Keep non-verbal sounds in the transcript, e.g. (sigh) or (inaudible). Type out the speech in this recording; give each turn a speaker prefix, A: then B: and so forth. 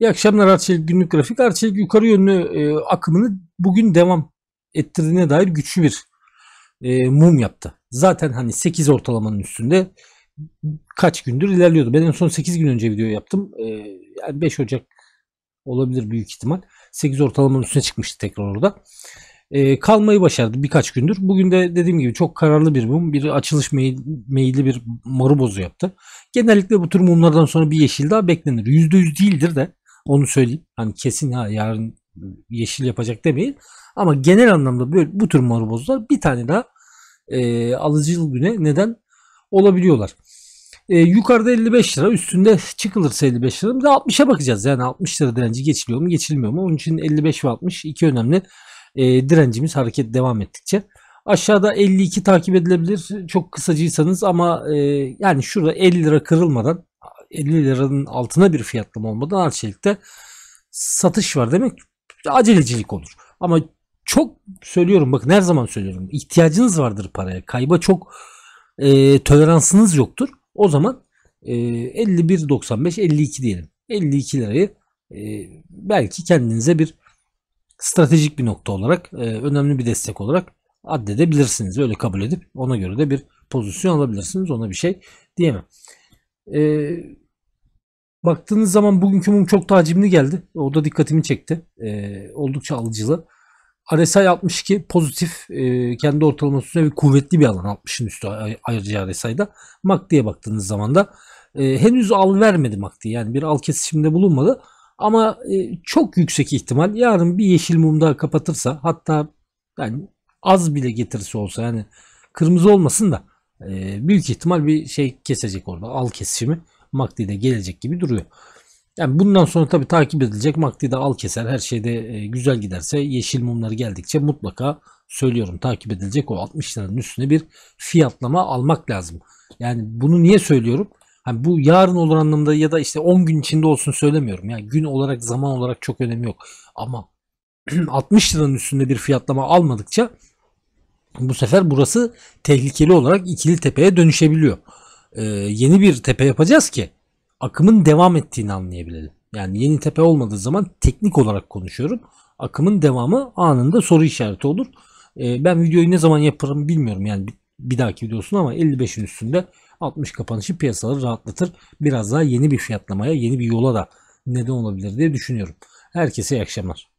A: İyi akşamlar Arçelik günlük grafik. Arçelik yukarı yönlü e, akımını bugün devam ettirdiğine dair güçlü bir e, mum yaptı. Zaten hani 8 ortalamanın üstünde kaç gündür ilerliyordu. Ben en son 8 gün önce video yaptım. E, yani 5 Ocak olabilir büyük ihtimal. 8 ortalamanın üstüne çıkmıştı tekrar orada. E, kalmayı başardı birkaç gündür. Bugün de dediğim gibi çok kararlı bir mum. Bir açılış mey meyilli bir marubozu yaptı. Genellikle bu tür mumlardan sonra bir yeşil daha beklenir. %100 değildir de onu söyleyeyim. Hani kesin ha yarın yeşil yapacak demeyin. Ama genel anlamda böyle bu tür marubozlar bir tane daha e, yıl güne neden olabiliyorlar. E, yukarıda 55 lira üstünde çıkılırsa 55 lira bir de 60'a bakacağız. Yani 60 lira direnci geçiliyor mu geçilmiyor mu? Onun için 55 ve 60 iki önemli e, direncimiz hareket devam ettikçe. Aşağıda 52 takip edilebilir çok kısacıysanız ama e, yani şurada 50 lira kırılmadan 50 liranın altına bir fiyatlama olmadan arçelikte satış var demek acelecilik olur. Ama çok söylüyorum bakın her zaman söylüyorum ihtiyacınız vardır paraya kayba çok e, toleransınız yoktur. O zaman e, 51.95 52 diyelim 52 lirayı e, belki kendinize bir stratejik bir nokta olarak e, önemli bir destek olarak addedebilirsiniz. Öyle kabul edip ona göre de bir pozisyon alabilirsiniz. Ona bir şey diyemem. E, Baktığınız zaman bugünkü mum çok daha geldi. O da dikkatimi çekti. Ee, oldukça alıcılı. RSI 62 pozitif e, kendi ortalaması üstüne bir kuvvetli bir alan 60'ın üstü ayrıca RSI'da. MACD'ye baktığınız zaman da e, henüz al vermedi MACD yani bir al kesişimde bulunmadı. Ama e, çok yüksek ihtimal yarın bir yeşil mum daha kapatırsa hatta yani az bile getirisi olsa yani kırmızı olmasın da e, büyük ihtimal bir şey kesecek orada al kesişimi. Makdi gelecek gibi duruyor. Yani bundan sonra tabi takip edilecek. Makdi al keser her şeyde e, güzel giderse yeşil mumlar geldikçe mutlaka söylüyorum takip edilecek o 60 liranın üstüne bir fiyatlama almak lazım. Yani bunu niye söylüyorum? Hani bu yarın olur anlamda ya da işte 10 gün içinde olsun söylemiyorum. Yani gün olarak zaman olarak çok önemi yok. Ama 60 (clears throat) liranın üstünde bir fiyatlama almadıkça bu sefer burası tehlikeli olarak ikili tepeye dönüşebiliyor e, yeni bir tepe yapacağız ki akımın devam ettiğini anlayabilelim. Yani yeni tepe olmadığı zaman teknik olarak konuşuyorum. Akımın devamı anında soru işareti olur. E, ben videoyu ne zaman yaparım bilmiyorum yani bir, bir dahaki videosunu ama 55'in üstünde 60 kapanışı piyasaları rahatlatır. Biraz daha yeni bir fiyatlamaya, yeni bir yola da neden olabilir diye düşünüyorum. Herkese iyi akşamlar.